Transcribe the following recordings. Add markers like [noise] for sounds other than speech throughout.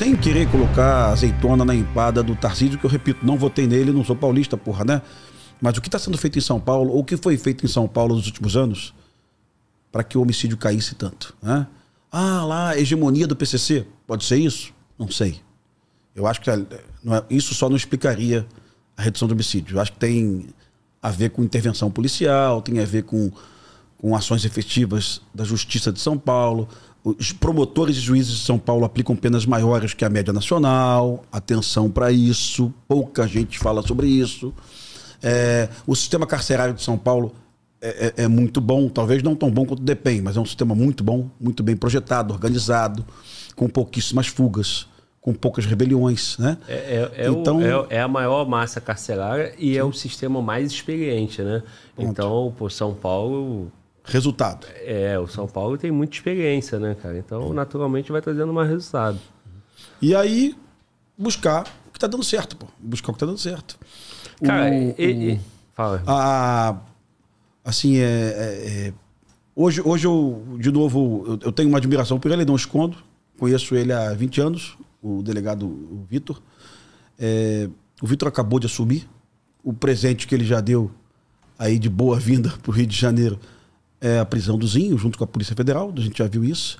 sem querer colocar azeitona na empada do Tarcísio, que eu repito, não votei nele, não sou paulista, porra, né? Mas o que está sendo feito em São Paulo, ou o que foi feito em São Paulo nos últimos anos, para que o homicídio caísse tanto, né? Ah, lá, hegemonia do PCC. Pode ser isso? Não sei. Eu acho que eh, é, isso só não explicaria a redução do homicídio. Eu acho que tem a ver com intervenção policial, tem a ver com com ações efetivas da Justiça de São Paulo. Os promotores e juízes de São Paulo aplicam penas maiores que a média nacional. Atenção para isso. Pouca gente fala sobre isso. É, o sistema carcerário de São Paulo é, é, é, muito bom, talvez não tão bom quanto o DEPEN, mas é um sistema muito bom, muito bem projetado, organizado, com pouquíssimas fugas, com poucas rebeliões. Né? É, é, é então, é o, é, a maior massa carcerária e sim. é o sistema mais experiente. Né? Então, por São Paulo resultado. É, o São Paulo tem muita experiência, né, cara? Então, naturalmente, vai trazendo mais resultado. E aí, buscar o que tá dando certo, pô. Buscar o que tá dando certo. Cara, o, e, o... E... fala. A, assim, é, é, é, hoje, hoje eu, de novo, eu, eu, tenho uma admiração por ele, não escondo. Conheço ele há 20 anos, o delegado Vitor. É, o Vitor acabou de assumir. O presente que ele já deu aí de boa-vinda para o Rio de Janeiro é, a prisão do Zinho, junto com a Polícia Federal, a gente já viu isso.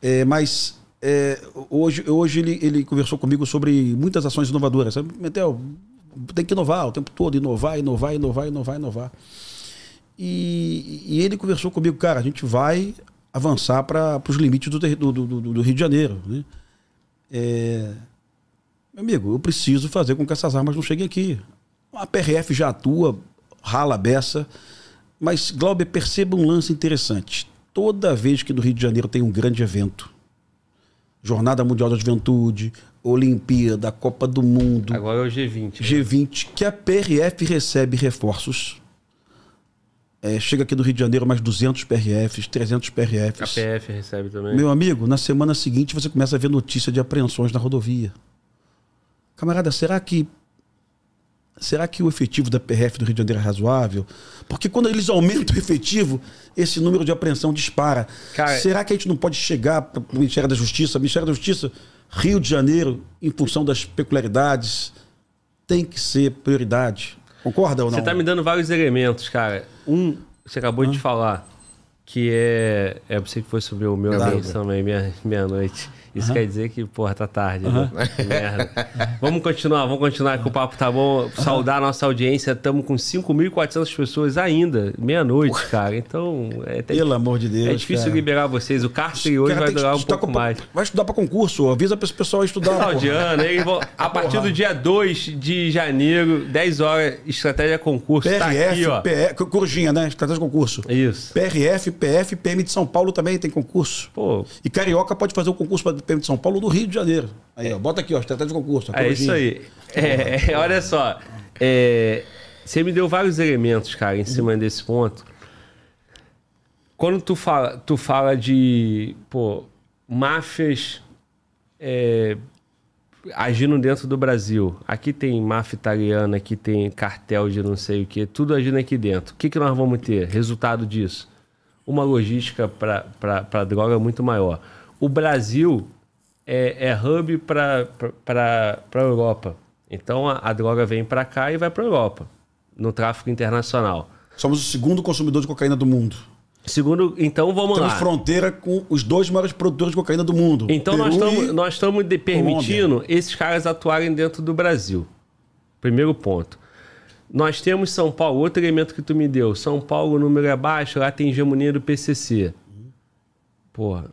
É, mas é, hoje, hoje ele, ele conversou comigo sobre muitas ações inovadoras. Metel, tem que inovar o tempo todo, inovar, inovar, inovar, inovar, inovar. E, e ele conversou comigo, cara, a gente vai avançar para os limites do, do, do, do, Rio de Janeiro. Né? É, meu amigo, eu preciso fazer com que essas armas não cheguem aqui. A PRF já atua, rala a beça. Mas, Glauber, perceba um lance interessante. Toda vez que no Rio de Janeiro tem um grande evento, Jornada Mundial da Juventude, Olimpíada, Copa do Mundo. Agora é o G20. G20, né? que a PRF recebe reforços. É, chega aqui do Rio de Janeiro mais 200 PRFs, 300 PRFs. A PF recebe também. Meu amigo, na semana seguinte você começa a ver notícia de apreensões na rodovia. Camarada, será que Será que o efetivo da PRF do Rio de Janeiro é razoável? Porque quando eles aumentam o efetivo, esse número de apreensão dispara. Cara, Será que a gente não pode chegar para o Ministério da Justiça? Ministério da Justiça, Rio de Janeiro, em função das peculiaridades, tem que ser prioridade. Concorda ou não? Você está me dando vários elementos, cara. Um, você acabou ah. de falar, que é. É, eu pensei que foi sobre o meu Exato. também, meia-noite. Isso uhum. quer dizer que, porra, tá tarde. Uhum. Né? Merda. [laughs] vamos continuar, vamos continuar que o papo tá bom. Saudar a nossa audiência. Estamos com 5.400 pessoas ainda, meia-noite, cara. Então, é até, Pelo amor de Deus. É difícil cara. liberar vocês. O cárcere hoje vai durar um pouco mais. Vai estudar pra concurso, avisa pra esse pessoal estudar. [laughs] Final de ano, a partir do dia 2 de janeiro, 10 horas, estratégia concurso. PRF, tá aqui, ó. PR, Corujinha, né? Estratégia concurso. Isso. PRF PF, PM de São Paulo também tem concurso. Pô. E Carioca pode fazer o um concurso para PM de São Paulo do Rio de Janeiro. Aí, é. ó, bota aqui, ó, estratégia de concurso. É isso aí. É, [laughs] é, olha só, é, você me deu vários elementos, cara, em cima desse ponto. Quando tu fala, tu fala de, pô, máfias é, agindo dentro do Brasil. Aqui tem máfia italiana, aqui tem cartel de não sei o que, tudo agindo aqui dentro. O que, que nós vamos ter? Resultado disso? uma logística para droga muito maior. O Brasil é, é hub para a Europa. Então a, a droga vem para cá e vai para a Europa, no tráfico internacional. Somos o segundo consumidor de cocaína do mundo. Segundo, então vamos lá. Temos fronteira com os dois maiores produtores de cocaína do mundo. Então Peru nós estamos permitindo Colômbia. esses caras atuarem dentro do Brasil. Primeiro ponto. Nós temos São Paulo, outro elemento que tu me deu. São Paulo, o número é baixo, lá tem hegemonia do PCC. Porra,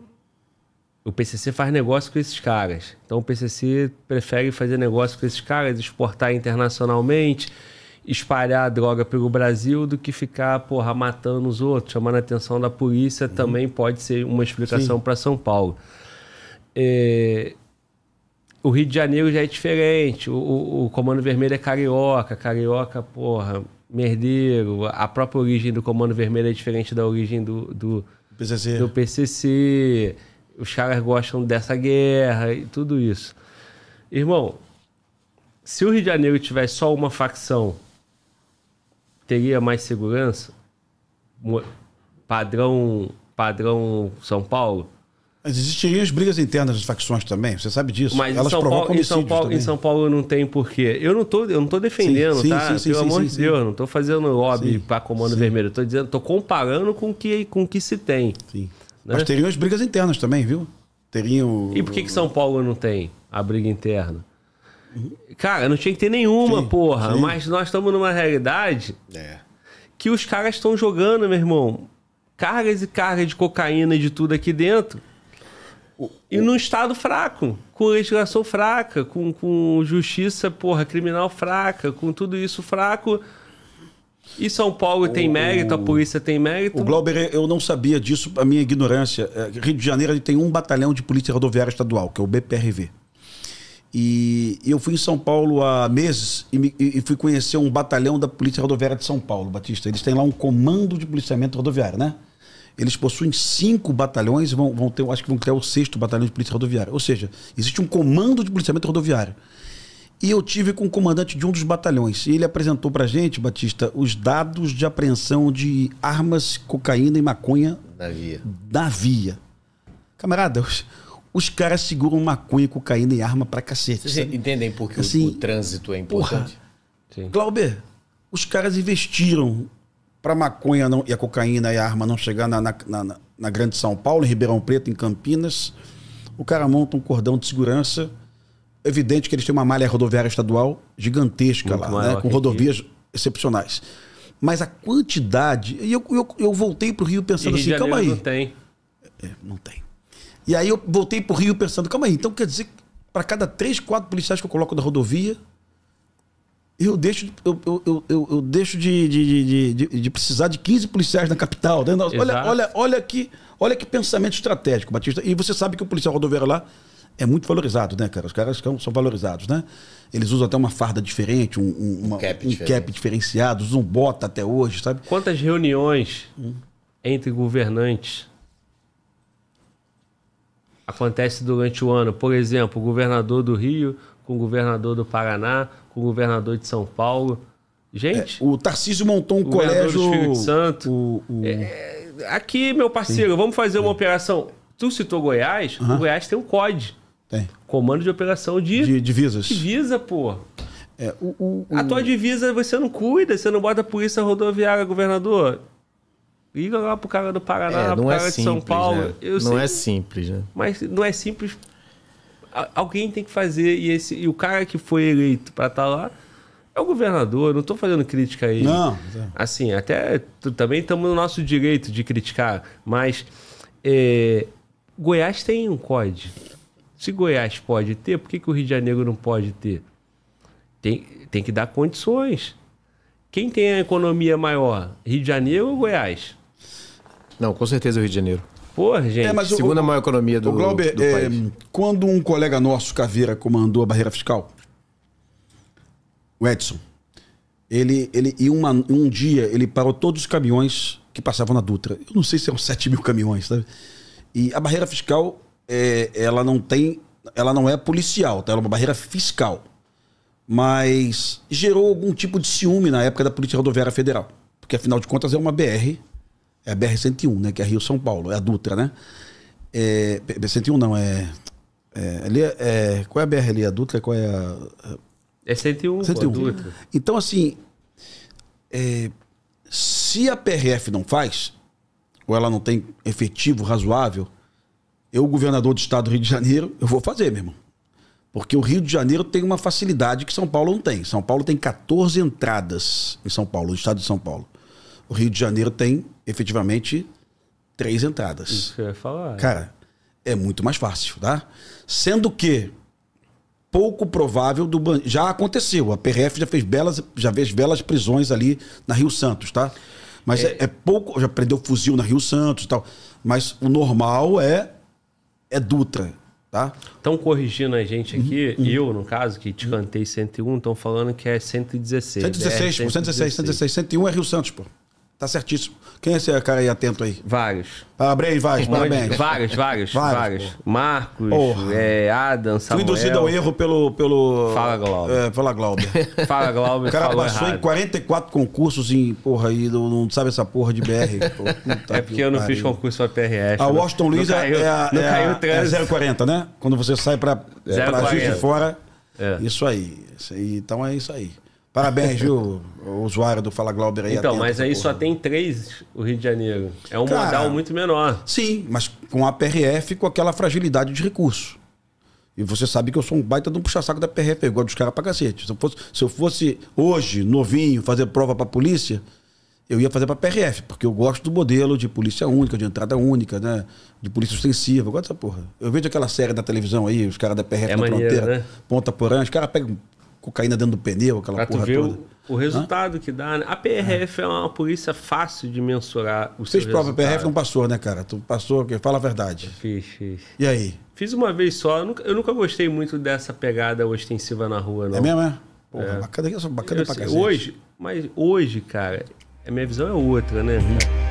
o PCC faz negócio com esses caras. Então o PCC prefere fazer negócio com esses caras, exportar internacionalmente, espalhar a droga pelo Brasil, do que ficar, porra, matando os outros, chamando a atenção da polícia, uhum. também pode ser uma explicação para São Paulo. É, o Rio de Janeiro já é diferente. O, o, o, Comando Vermelho é carioca, carioca, porra, merdeiro. A própria origem do Comando Vermelho é diferente da origem do, do, PCC. do PCC. Os caras gostam dessa guerra e tudo isso. Irmão, se o Rio de Janeiro tivesse só uma facção, teria mais segurança? Padrão, padrão São Paulo? existiriam as brigas internas das facções também, você sabe disso. Mas Elas em, São Paulo, em, São Paulo, em São Paulo não tem porquê. Eu não tô, eu não tô defendendo, sim, sim, tá? Sim, Pelo amor de Deus, não tô fazendo lobby para Comando Vermelho. Tô dizendo, tô comparando com que, o com que se tem. Sim. Né? Mas teriam as brigas internas também, viu? Teriam. E por que, que São Paulo não tem a briga interna? Uhum. Cara, não tinha que ter nenhuma, sim, porra. Sim. Mas nós estamos numa realidade é. que os caras estão jogando, meu irmão, cargas e cargas de cocaína e de tudo aqui dentro. E num Estado fraco, com legislação fraca, com, com justiça, porra, criminal fraca, com tudo isso fraco. E São Paulo o, tem mérito, a polícia tem mérito. O Glauber, eu não sabia disso, a minha ignorância. É, Rio de Janeiro tem um batalhão de polícia rodoviária estadual, que é o BPRV. E eu fui em São Paulo há meses e, me, e fui conhecer um batalhão da Polícia Rodoviária de São Paulo, Batista. Eles têm lá um comando de policiamento rodoviário, né? Eles possuem cinco batalhões, vão, vão ter, acho que vão criar o sexto batalhão de polícia rodoviária. Ou seja, existe um comando de policiamento rodoviário. E eu tive com o comandante de um dos batalhões. E ele apresentou para gente, Batista, os dados de apreensão de armas, cocaína e maconha da via. Da via. Camarada, os, os caras seguram maconha, cocaína e arma para cacete. Vocês entendem por que assim, o, o, trânsito é importante? Porra, Sim. Glauber, os caras investiram para maconha não, e a cocaína e a arma não chegar na, na, na, na Grande São Paulo, em Ribeirão Preto, em Campinas, o cara monta um cordão de segurança. Evidente que eles têm uma malha rodoviária estadual gigantesca Muito lá, né? com rodovias aqui. excepcionais. Mas a quantidade. E eu, eu, eu voltei para o Rio pensando assim, calma aí. Não tem. É, não tem. E aí eu voltei para o Rio pensando, calma aí, então quer dizer para cada três, quatro policiais que eu coloco na rodovia, eu deixo, eu, eu, eu, eu deixo de, de, de, de, precisar de 15 policiais na capital. Né? Olha, olha, olha, que, olha que pensamento estratégico, Batista. E você sabe que o policial rodoviário lá é muito valorizado, né, cara? Os caras são valorizados, né? Eles usam até uma farda diferente, um, um, uma, um, cap, um cap, diferenciado, usam bota até hoje, sabe? Quantas reuniões hum. entre governantes acontece durante o ano. Por exemplo, o governador do Rio com o governador do Paraná, com o governador de São Paulo. Gente. É, o Tarcísio montou um colégio. Do Espírito Santo. O, o... É, aqui, meu parceiro, Sim. vamos fazer uma é. operação. Tu citou Goiás, uhum. o Goiás tem um COD. Tem. Comando de operação de. De divisas. Divisa, pô. É, o, a tua divisa você não cuida, você não bota a polícia rodoviária, governador. Liga lá pro cara do Paraná, é, pro é cara é simples, de São Paulo. Né? não sei, é simples, né? Mas não é simples. Alguém tem que fazer e, esse, e o cara que foi eleito para estar tá lá é o governador. Eu não estou fazendo crítica aí. Não. É. Assim, até também estamos no nosso direito de criticar, mas é, Goiás tem um COD. Se Goiás pode ter, por que, que o Rio de Janeiro não pode ter? Tem, tem que dar condições. Quem tem a economia maior, Rio de Janeiro ou Goiás? Não, com certeza é o Rio de Janeiro. Pô, gente. É, Segunda o, maior economia do, o Glauber, do é, Quando um colega nosso, Caveira, comandou a barreira fiscal, o Edson, ele, ele e uma, um dia ele parou todos os caminhões que passavam na Dutra. Eu não sei se eram 7 mil caminhões, sabe? E a barreira fiscal, é, ela não tem. Ela não é policial, tá? Ela é uma barreira fiscal. Mas gerou algum tipo de ciúme na época da Polícia Rodoviária Federal. Porque, afinal de contas, é uma BR é a BR-101, né? Que é Rio São Paulo, é a Dutra, né? É, BR-101 não, é. É, ali é, é, qual é a BR ali? A Dutra? Qual é a. É 101, 101. Pô, Dutra. Então, assim. É, se a PRF não faz, ou ela não tem efetivo razoável, eu, governador do estado do Rio de Janeiro, eu vou fazer, meu irmão. Porque o Rio de Janeiro tem uma facilidade que São Paulo não tem. São Paulo tem 14 entradas em São Paulo, o estado de São Paulo o Rio de Janeiro tem efetivamente três entradas. Isso que eu ia falar. É. Cara, é muito mais fácil, tá? Sendo que pouco provável do ban... já aconteceu. A PRF já fez belas, já fez belas prisões ali na Rio Santos, tá? Mas é, é, é pouco, já prendeu fuzil na Rio Santos e tal. Mas o normal é é Dutra, tá? Estão corrigindo a gente aqui, uhum, uhum. eu no caso, que te cantei 101, estão falando que é 116. 116, é, 116, 116, 116. 101 é Rio Santos, pô. Tá certíssimo. Quem é esse cara aí atento aí? Vários. Parabéns, vários, parabéns. Vários, vários, vários. Marcos, Porra. é, Adam, Samuel. Fui induzido ao erro pelo... pelo Fala Glauber. É, Fala Glauber. [laughs] Fala Glauber, O cara passou errado. em 44 concursos em... Porra, aí não, não sabe essa porra de BR. [laughs] é porque eu não pariu. fiz concurso pra PRS. A né? Washington Luiz é, caiu, é, a, é, a, é 040, né? Quando você sai pra, é, pra Juiz de Fora. É. Isso aí. Isso aí. Então é isso aí. Parabéns, viu, o usuário do Fala Glauber aí. Então, mas aí porra. só tem três o Rio de Janeiro. É um Cara, modal muito menor. Sim, mas com a PRF com aquela fragilidade de recurso. E você sabe que eu sou um baita de um puxa-saco da PRF, eu gosto dos caras pra cacete. Se eu, fosse, se eu fosse hoje, novinho, fazer prova pra polícia, eu ia fazer pra PRF, porque eu gosto do modelo de polícia única, de entrada única, né? De polícia extensiva, eu gosto dessa porra. Eu vejo aquela série da televisão aí, os caras da PRF é na maneiro, fronteira, né? Ponta Porã, os caras pegam cocaína dentro do pneu, aquela pra porra tu ver toda. O, o resultado Hã? que dá, né? A PRF é. é. uma polícia fácil de mensurar o Fez seu prova, resultado. a PRF não passou, né, cara? Tu passou, fala a verdade. Fiz, fiz. E aí? Fiz uma vez só, eu nunca, eu nunca gostei muito dessa pegada ostensiva na rua, não. É mesmo, é? Porra, é. bacana, é bacana eu, pra Hoje, mas hoje, cara, a minha visão é outra, né, cara? Uhum.